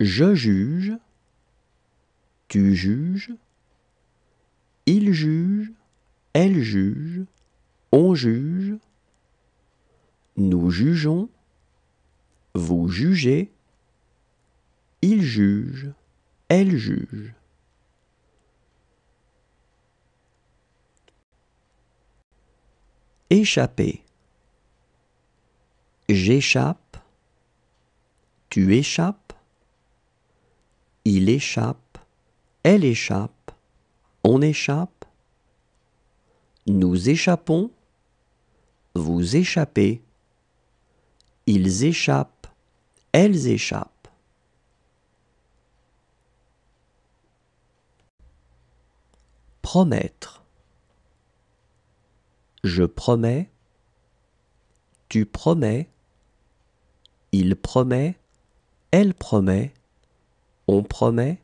Je juge, tu juges, il juge, elle juge, on juge, nous jugeons, vous jugez, il juge, elle juge. Échapper. J'échappe, tu échappes, il échappe, elle échappe, on échappe, nous échappons, vous échappez, ils échappent, elles échappent. Promettre. Je promets, tu promets, il promet, elle promet, on promet.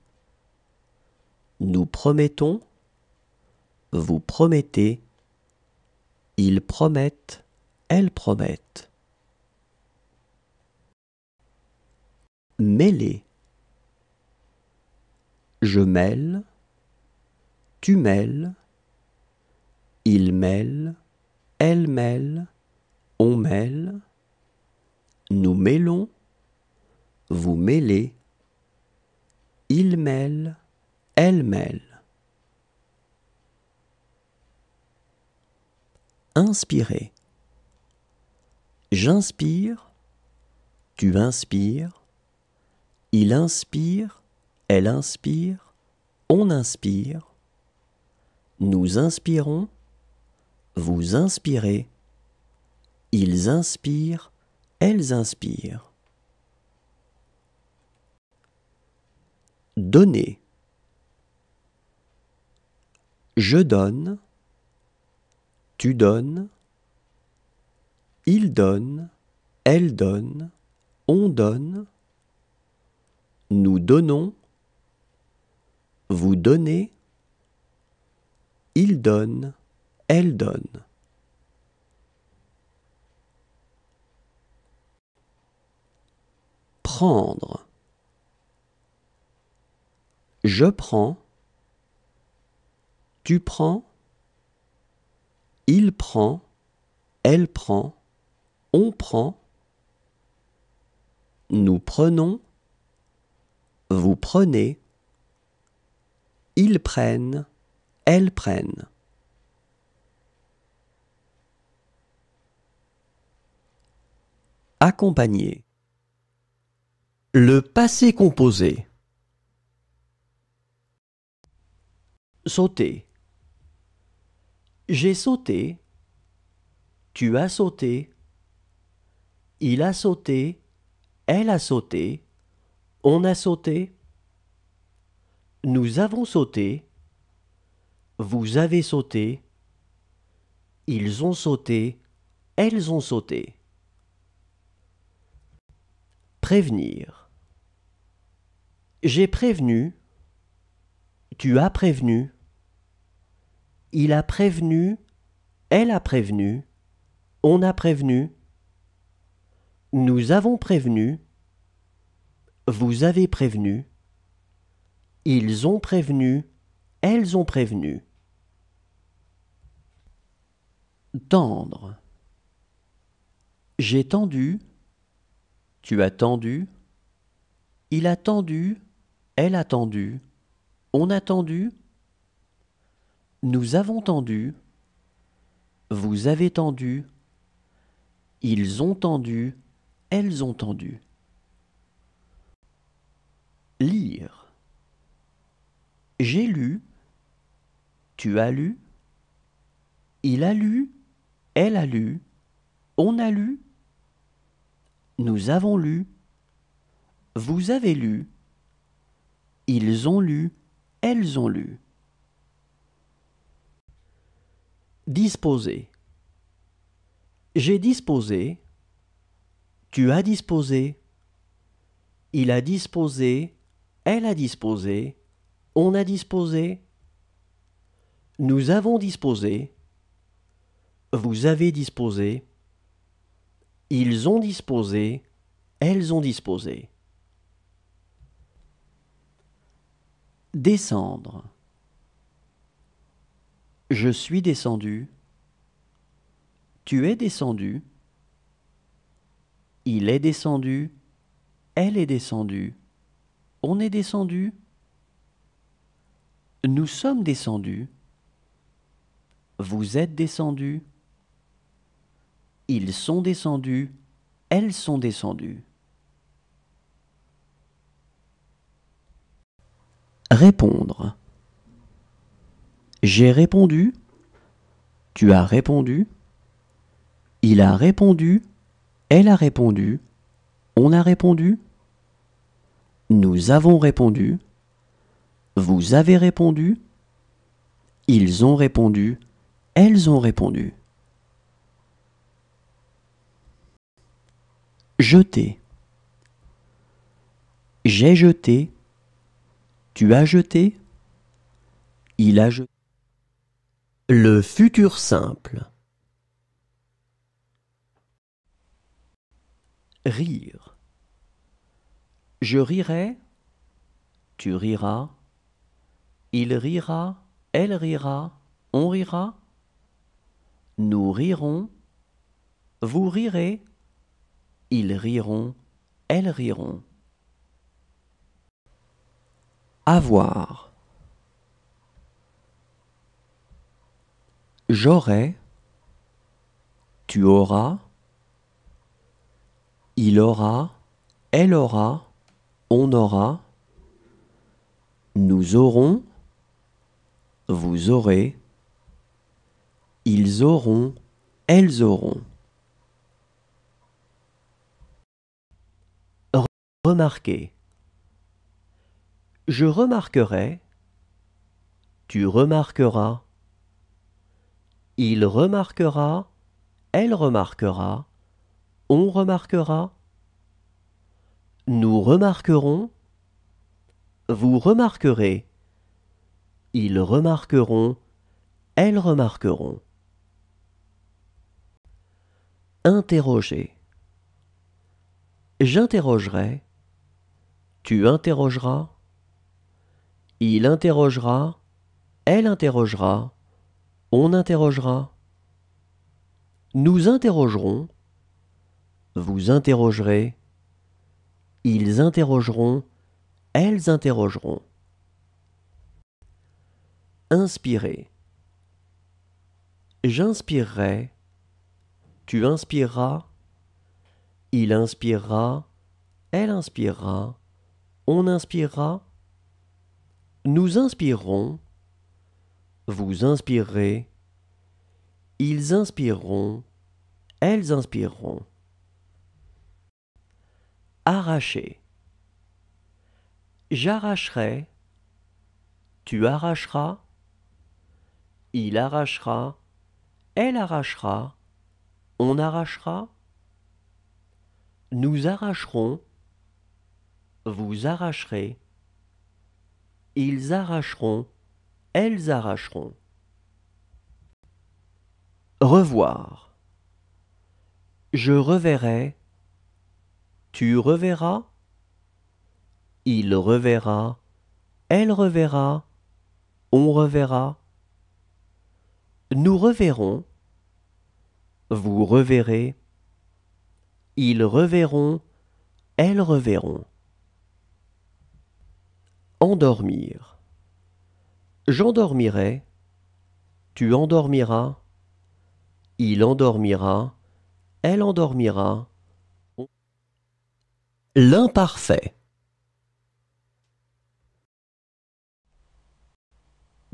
Nous promettons. Vous promettez. Ils promettent. Elles promettent. Mêler. Je mêle. Tu mêles. Il mêle. Elle mêle. On mêle. Nous mêlons. Vous mêlez il mêle, elle mêle. Inspirer. J'inspire, tu inspires, il inspire, elle inspire, on inspire, nous inspirons, vous inspirez, ils inspirent, elles inspirent. Donner. Je donne. Tu donnes. Il donne. Elle donne. On donne. Nous donnons. Vous donnez. Il donne. Elle donne. Prendre. Je prends, tu prends, il prend, elle prend, on prend, nous prenons, vous prenez, ils prennent, elles prennent. Accompagner. Le passé composé. Sauter. J'ai sauté. Tu as sauté. Il a sauté. Elle a sauté. On a sauté. Nous avons sauté. Vous avez sauté. Ils ont sauté. Elles ont sauté. Prévenir. J'ai prévenu. Tu as prévenu. Il a prévenu, elle a prévenu, on a prévenu, nous avons prévenu, vous avez prévenu, ils ont prévenu, elles ont prévenu. Tendre. J'ai tendu, tu as tendu, il a tendu, elle a tendu, on a tendu, nous avons tendu, vous avez tendu, ils ont tendu, elles ont tendu. Lire. J'ai lu, tu as lu, il a lu, elle a lu, on a lu, nous avons lu, vous avez lu, ils ont lu, elles ont lu. Disposer. J'ai disposé. Tu as disposé. Il a disposé. Elle a disposé. On a disposé. Nous avons disposé. Vous avez disposé. Ils ont disposé. Elles ont disposé. Descendre. Je suis descendu. Tu es descendu. Il est descendu. Elle est descendue. On est descendu. Nous sommes descendus. Vous êtes descendus. Ils sont descendus. Elles sont descendues. Répondre. J'ai répondu. Tu as répondu. Il a répondu. Elle a répondu. On a répondu. Nous avons répondu. Vous avez répondu. Ils ont répondu. Elles ont répondu. Jeter. J'ai jeté. Tu as jeté. Il a jeté. Le futur simple. Rire. Je rirai, tu riras, il rira, elle rira, on rira, nous rirons, vous rirez, ils riront, elles riront. Avoir. J'aurai, tu auras, il aura, elle aura, on aura, nous aurons, vous aurez, ils auront, elles auront. Remarquez. Je remarquerai, tu remarqueras, il remarquera, elle remarquera, on remarquera, nous remarquerons, vous remarquerez, ils remarqueront, elles remarqueront. Interroger. J'interrogerai, tu interrogeras, il interrogera, elle interrogera, on interrogera. Nous interrogerons. Vous interrogerez. Ils interrogeront. Elles interrogeront. Inspirez. J'inspirerai. Tu inspireras. Il inspirera. Elle inspirera. On inspirera. Nous inspirerons vous inspirerez, ils inspireront, elles inspireront. Arracher. J'arracherai, tu arracheras, il arrachera, elle arrachera, on arrachera, nous arracherons, vous arracherez, ils arracheront, elles arracheront. Revoir. Je reverrai. Tu reverras. Il reverra. Elle reverra. On reverra. Nous reverrons. Vous reverrez. Ils reverront. Elles reverront. Endormir. J'endormirai, tu endormiras, il endormira, elle endormira. L'imparfait.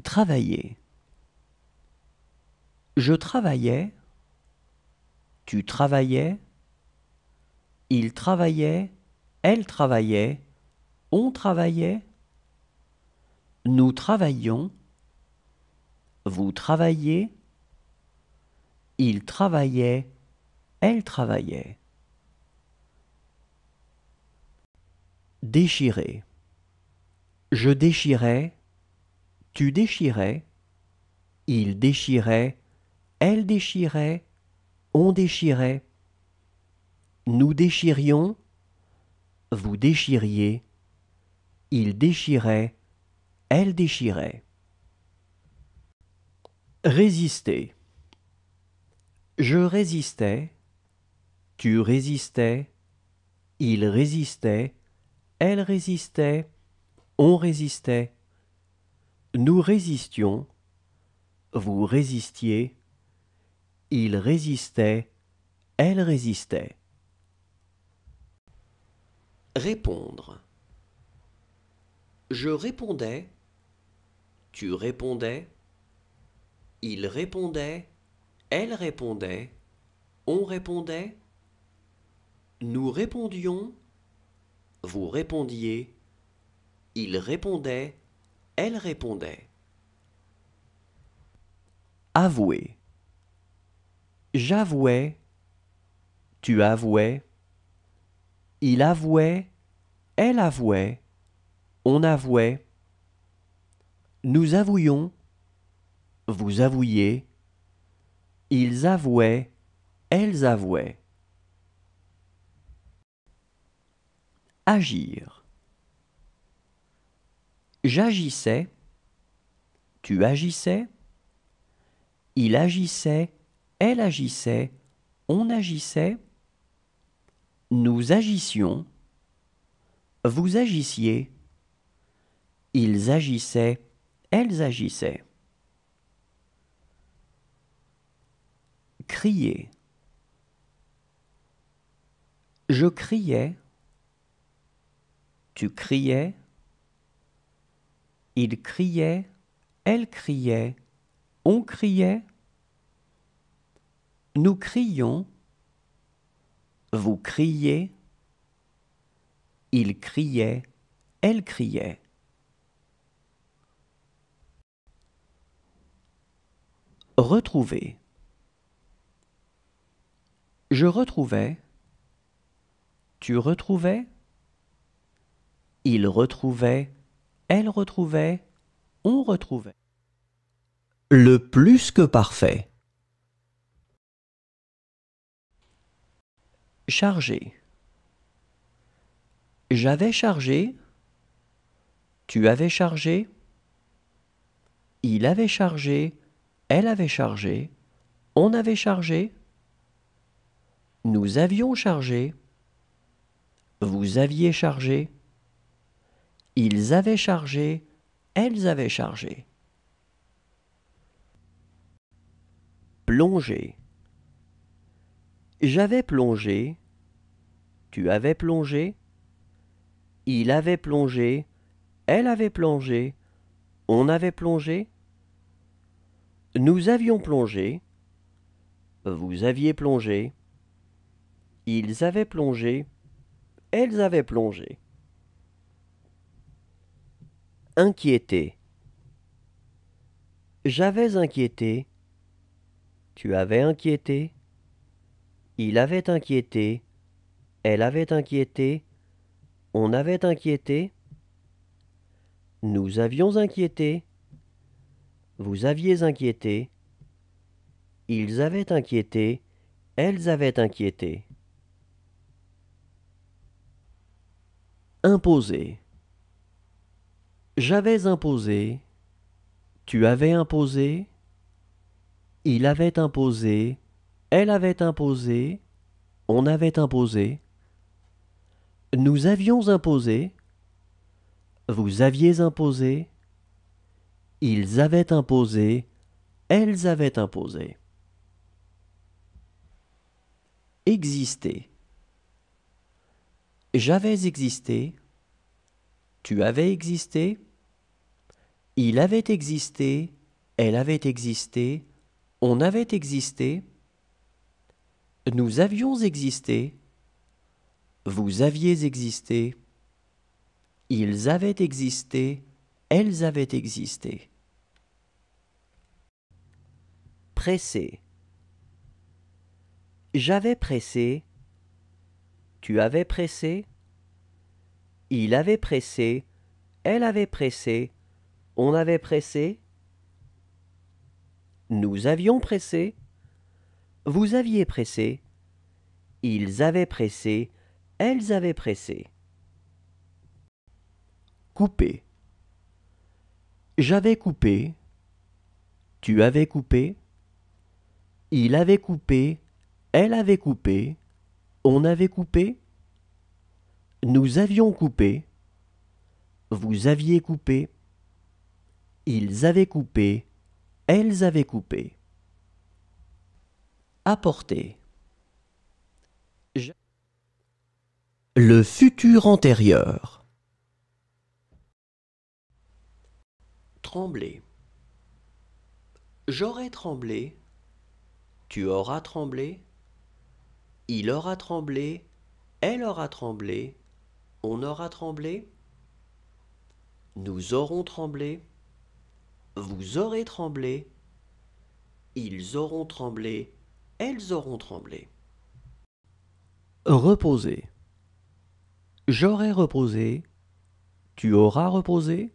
Travailler. Je travaillais, tu travaillais, il travaillait, elle travaillait, on travaillait. Nous travaillons. Vous travaillez. Il travaillait. Elle travaillait. Déchirer. Je déchirais. Tu déchirais. Il déchirait. Elle déchirait. On déchirait. Nous déchirions. Vous déchiriez. Il déchirait elle déchirait. Résister. Je résistais, tu résistais, il résistait, elle résistait, on résistait. Nous résistions, vous résistiez, il résistait, elle résistait. Répondre. Je répondais, tu répondais. Il répondait. Elle répondait. On répondait. Nous répondions. Vous répondiez. Il répondait. Elle répondait. Avouer. J'avouais. Tu avouais. Il avouait. Elle avouait. On avouait. Nous avouions, vous avouiez, ils avouaient, elles avouaient. Agir. J'agissais, tu agissais, il agissait, elle agissait, on agissait, nous agissions, vous agissiez, ils agissaient, elles agissaient. Crier. Je criais. Tu criais. Il criait. Elle criait. On criait. Nous crions. Vous criez. Il criait. Elle criait. Retrouver. Je retrouvais. Tu retrouvais. Il retrouvait. Elle retrouvait. On retrouvait. Le plus que parfait. Chargé. J'avais chargé. Tu avais chargé. Il avait chargé. Elle avait chargé, on avait chargé, nous avions chargé, vous aviez chargé, ils avaient chargé, elles avaient chargé. Plonger. J'avais plongé, tu avais plongé, il avait plongé, elle avait plongé, on avait plongé, nous avions plongé, vous aviez plongé, ils avaient plongé, elles avaient plongé. Inquiété. J'avais inquiété, tu avais inquiété, il avait inquiété, elle avait inquiété, on avait inquiété, nous avions inquiété, vous aviez inquiété. Ils avaient inquiété. Elles avaient inquiété. Imposer. J'avais imposé. Tu avais imposé. Il avait imposé. Elle avait imposé. On avait imposé. Nous avions imposé. Vous aviez imposé. Ils avaient imposé, elles avaient imposé. Exister. J'avais existé, tu avais existé, il avait existé, elle avait existé, on avait existé, nous avions existé, vous aviez existé, ils avaient existé, elles avaient existé. pressé. J'avais pressé. Tu avais pressé. Il avait pressé. Elle avait pressé. On avait pressé. Nous avions pressé. Vous aviez pressé. Ils avaient pressé. Elles avaient pressé. Coupé. J'avais coupé. Tu avais coupé. Il avait coupé, elle avait coupé, on avait coupé, nous avions coupé, vous aviez coupé, ils avaient coupé, elles avaient coupé. Apporter. Le futur antérieur. Trembler. J'aurais tremblé tu auras tremblé. Il aura tremblé. Elle aura tremblé. On aura tremblé. Nous aurons tremblé. Vous aurez tremblé. Ils auront tremblé. Elles auront tremblé. Reposer. J'aurai reposé. Tu auras reposé.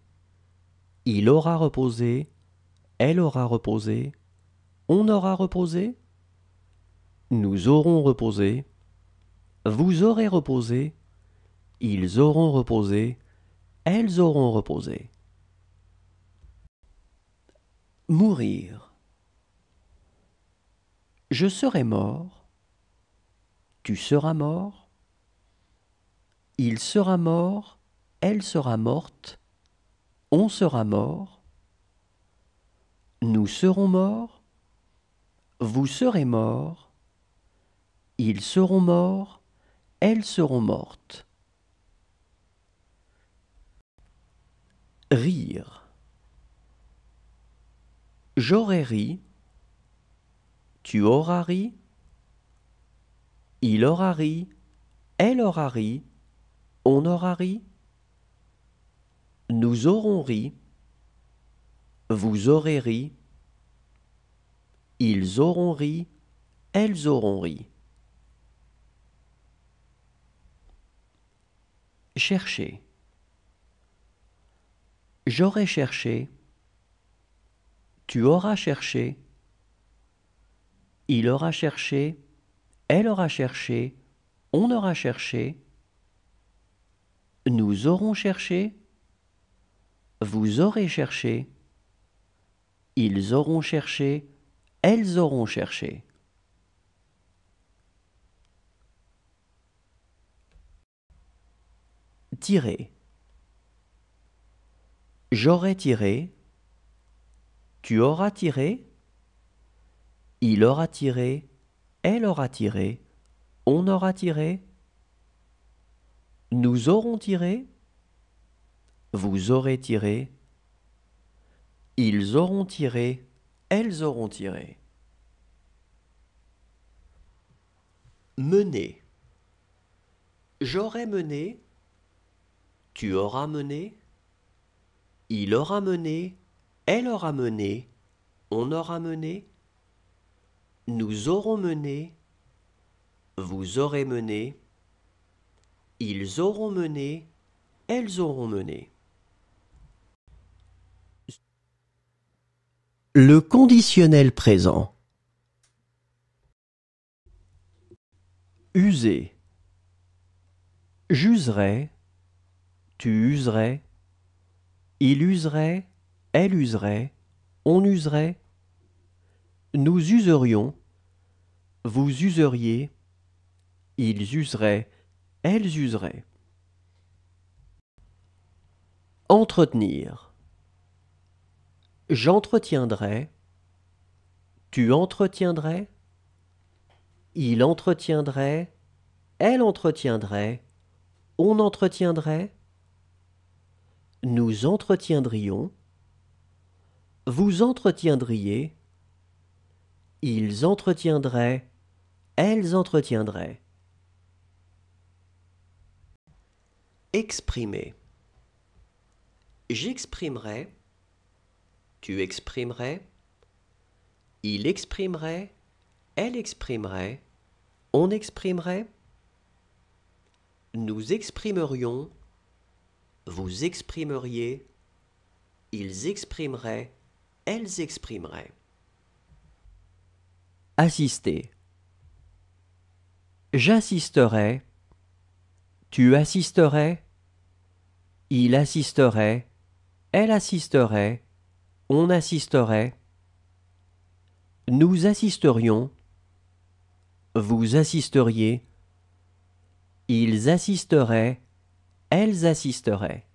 Il aura reposé. Elle aura reposé. On aura reposé. Nous aurons reposé, vous aurez reposé, ils auront reposé, elles auront reposé. Mourir. Je serai mort, tu seras mort, il sera mort, elle sera morte, on sera mort, nous serons morts, vous serez morts, ils seront morts, elles seront mortes. Rire. J'aurai ri, tu auras ri, il aura ri, elle aura ri, on aura ri, nous aurons ri, vous aurez ri, ils auront ri, elles auront ri. chercher. J'aurai cherché. Tu auras cherché. Il aura cherché. Elle aura cherché. On aura cherché. Nous aurons cherché. Vous aurez cherché. Ils auront cherché. Elles auront cherché. Tirer. J'aurais tiré. Tu auras tiré. Il aura tiré. Elle aura tiré. On aura tiré. Nous aurons tiré. Vous aurez tiré. Ils auront tiré. Elles auront tiré. Mener. J'aurais mené. Tu auras mené Il aura mené Elle aura mené On aura mené Nous aurons mené Vous aurez mené Ils auront mené Elles auront mené Le conditionnel présent User J'userai tu userais, il userait, elle userait, on userait, nous userions, vous useriez, ils useraient, elles useraient. Entretenir. J'entretiendrai, tu entretiendrais, il entretiendrait, elle entretiendrait, on entretiendrait, nous entretiendrions, vous entretiendriez, ils entretiendraient, elles entretiendraient. Exprimer. J'exprimerai, tu exprimerais, il exprimerait, elle exprimerait, on exprimerait, nous exprimerions, vous exprimeriez, ils exprimeraient, elles exprimeraient. Assister. J'assisterai, tu assisterais, il assisterait, elle assisterait, on assisterait, nous assisterions, vous assisteriez, ils assisteraient, elles assisteraient.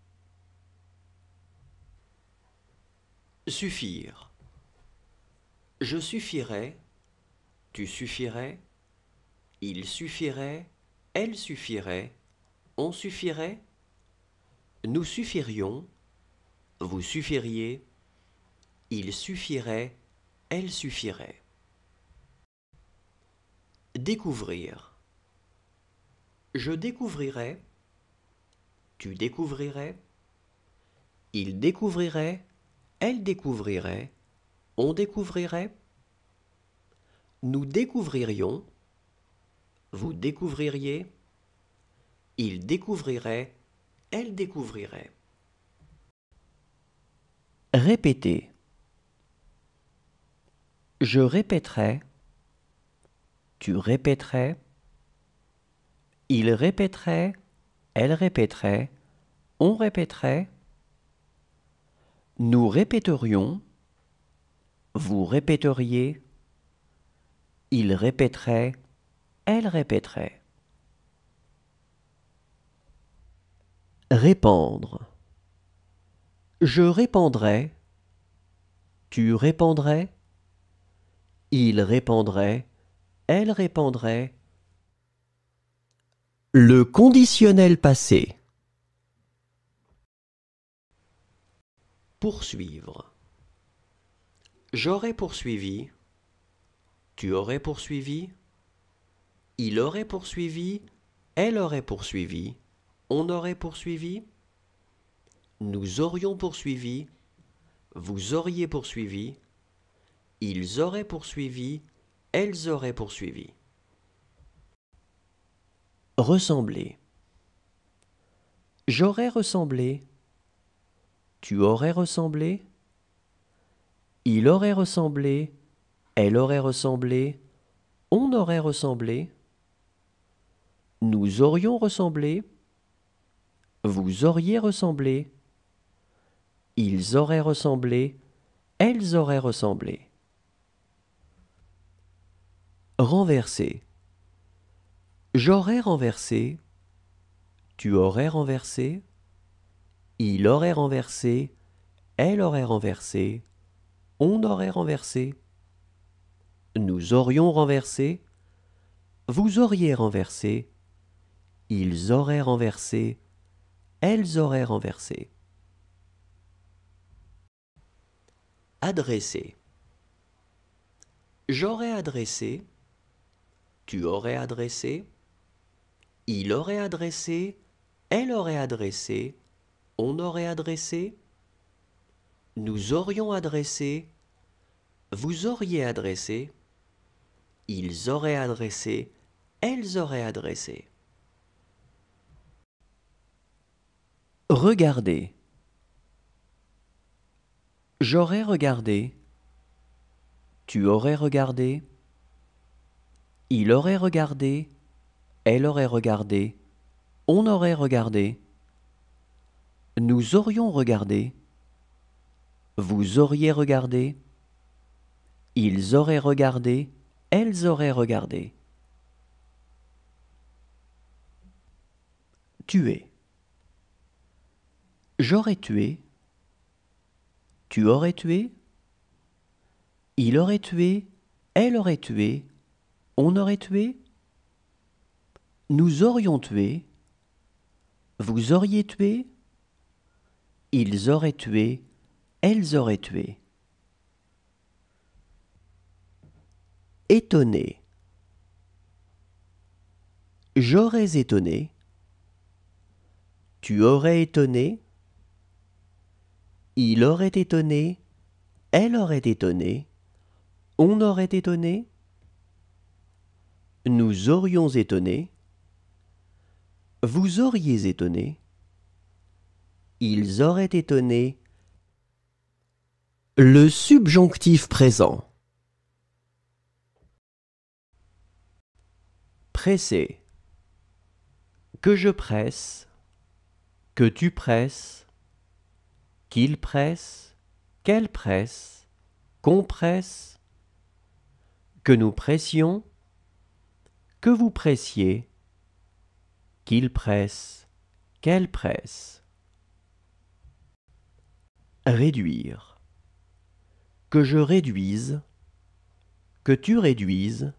Suffire. Je suffirais, tu suffirais, il suffirait, elle suffirait, on suffirait, nous suffirions, vous suffiriez, il suffirait, elle suffirait. Découvrir. Je découvrirais, tu découvrirais, il découvrirait, elle découvrirait, on découvrirait, nous découvririons, vous découvririez, il découvrirait, elle découvrirait. Répétez. Je répéterai, tu répéterais, il répéterait, elle répéterait, on répéterait, nous répéterions, vous répéteriez, il répéterait, elle répéterait. Répandre. Je répandrai, tu répandrais, il répandrait, elle répandrait, le conditionnel passé Poursuivre J'aurais poursuivi Tu aurais poursuivi Il aurait poursuivi Elle aurait poursuivi On aurait poursuivi Nous aurions poursuivi Vous auriez poursuivi Ils auraient poursuivi Elles auraient poursuivi Ressembler. J'aurais ressemblé. Tu aurais ressemblé. Il aurait ressemblé. Elle aurait ressemblé. On aurait ressemblé. Nous aurions ressemblé. Vous auriez ressemblé. Ils auraient ressemblé. Elles auraient ressemblé. Renverser. J'aurais renversé, tu aurais renversé, il aurait renversé, elle aurait renversé, on aurait renversé, nous aurions renversé, vous auriez renversé, ils auraient renversé, elles auraient renversé. Adresser. J'aurais adressé, tu aurais adressé, il aurait adressé, elle aurait adressé, on aurait adressé, nous aurions adressé, vous auriez adressé, ils auraient adressé, elles auraient adressé. Regardez. J'aurais regardé. Tu aurais regardé. Il aurait regardé. Elle aurait regardé. On aurait regardé. Nous aurions regardé. Vous auriez regardé. Ils auraient regardé. Elles auraient regardé. Tuer. J'aurais tué. Tu aurais tué. Il aurait tué. Elle aurait tué. On aurait tué. Nous aurions tué, vous auriez tué, ils auraient tué, elles auraient tué. Étonné. J'aurais étonné, tu aurais étonné, il aurait étonné, elle aurait étonné, on aurait étonné, nous aurions étonné, vous auriez étonné. Ils auraient étonné. Le subjonctif présent. Pressé. Que je presse. Que tu presses. Qu'il presse. Qu'elle presse. Qu'on presse. Que nous pressions. Que vous pressiez qu'il presse, qu'elle presse. Réduire. Que je réduise, que tu réduises,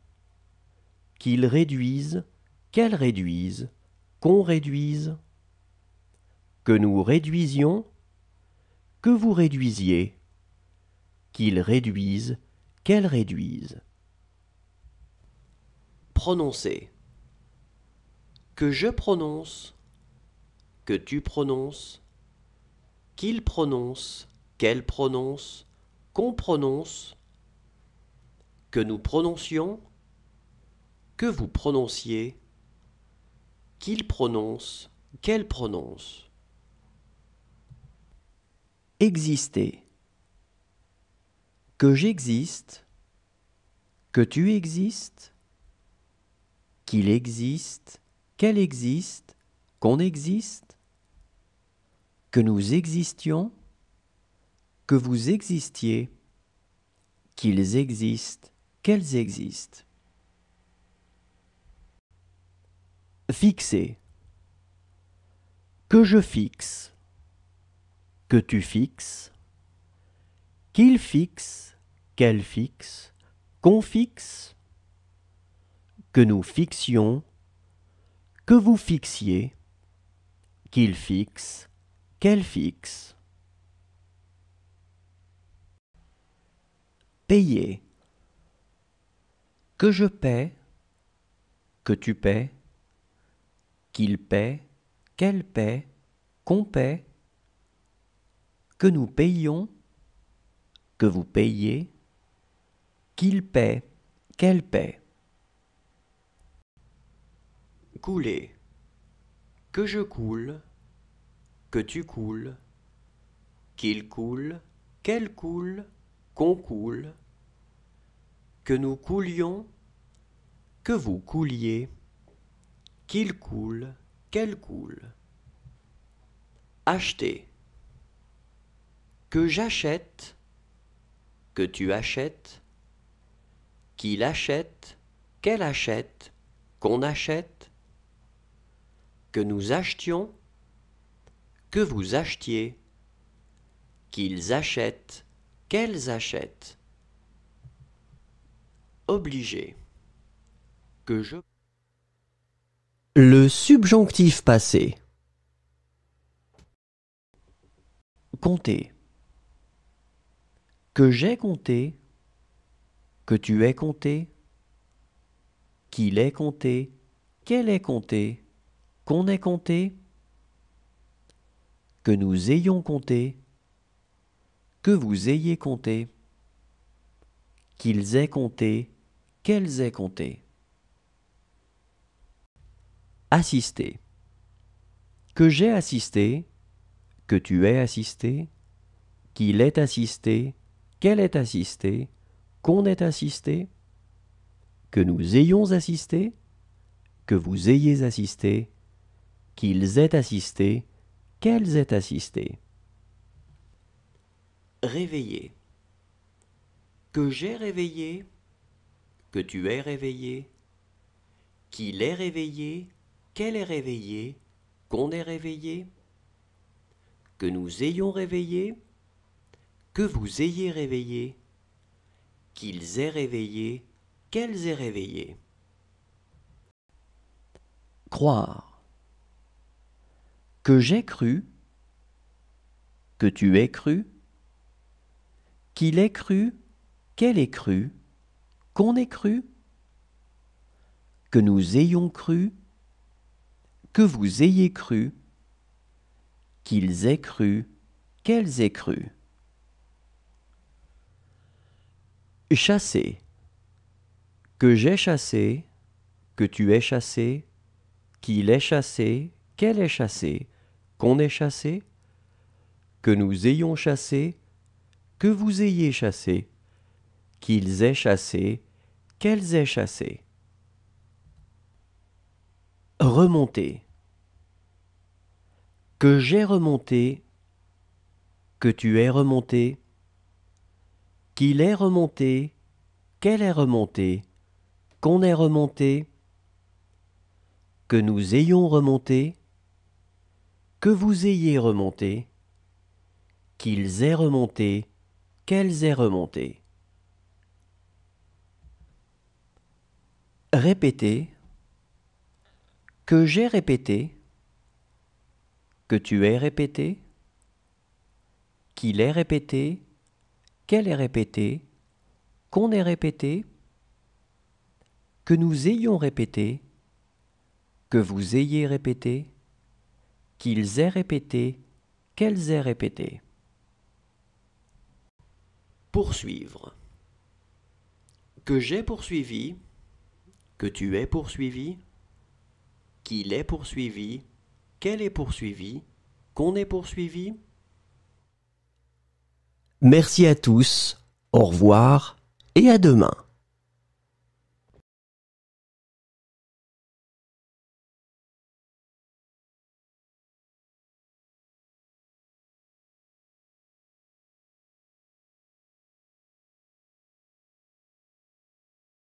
qu'il réduise, qu'elle réduise, qu'on réduise, que nous réduisions, que vous réduisiez, qu'il réduise, qu'elle réduise. Prononcer que je prononce, que tu prononces, qu'il prononce, qu'elle prononce, qu'on prononce, que nous prononcions, que vous prononciez, qu'il prononce, qu'elle prononce. Exister. Que j'existe, que tu existes, qu'il existe, qu'elle existe, qu'on existe, que nous existions, que vous existiez, qu'ils existent, qu'elles existent. Fixer. Que je fixe, que tu fixes, qu'il fixe, qu'elle fixe, qu'on fixe, que nous fixions, que vous fixiez, qu'il fixe, qu'elle fixe. Payer. Que je paie, que tu paies, qu'il paie, qu'elle paie, qu'on paie, que nous payions, que vous payiez, qu'il paie, qu'elle paie couler, que je coule, que tu coules, qu'il coule, qu'elle coule, qu'on coule, que nous coulions, que vous couliez, qu'il coule, qu'elle coule. Acheter. Que j'achète, que tu achètes, qu'il achète, qu'elle achète, qu'on achète, que nous achetions, que vous achetiez, qu'ils achètent, qu'elles achètent. Obligé. Que je. Le subjonctif passé. Compter. Que j'ai compté, que tu aies compté, qu'il ait compté, qu'elle ait compté qu'on ait compté, que nous ayons compté, que vous ayez compté, qu'ils aient compté, qu'elles aient compté. Assister. Que j'ai assisté, que tu aies assisté, qu'il ait assisté, qu'elle ait assisté, qu'on ait assisté, que nous ayons assisté, que vous ayez assisté, qu'ils aient assisté, qu'elles aient assisté. Réveiller. Que j'ai réveillé, que tu es réveillé, qu'il est réveillé, qu'elle est réveillée, qu'on ait réveillé, que nous ayons réveillé, que vous ayez réveillé, qu'ils aient réveillé, qu'elles aient réveillé. Croire que j'ai cru, que tu aies cru, qu'il ait cru, qu'elle ait cru, qu'on ait cru, que nous ayons cru, que vous ayez cru, qu'ils aient cru, qu'elles aient cru. Chasser. Que j'ai chassé, que tu aies chassé, qu'il ait chassé, qu'elle ait chassé, qu'on ait chassé, que nous ayons chassé, que vous ayez chassé, qu'ils aient chassé, qu'elles aient chassé. Remonter. Que j'ai remonté, que tu aies remonté, qu'il ait remonté, qu'elle ait remonté, qu'on ait remonté, que nous ayons remonté, que vous ayez remonté, qu'ils aient remonté, qu'elles aient remonté. Répétez, que j'ai répété, que tu aies répété, qu'il ait répété, qu'elle ait répété, qu'on ait répété, que nous ayons répété, que vous ayez répété, qu'ils aient répété, qu'elles aient répété. Poursuivre. Que j'ai poursuivi, que tu es poursuivi, qu'il est poursuivi, qu'elle est poursuivie, qu'on est poursuivi. Merci à tous, au revoir et à demain.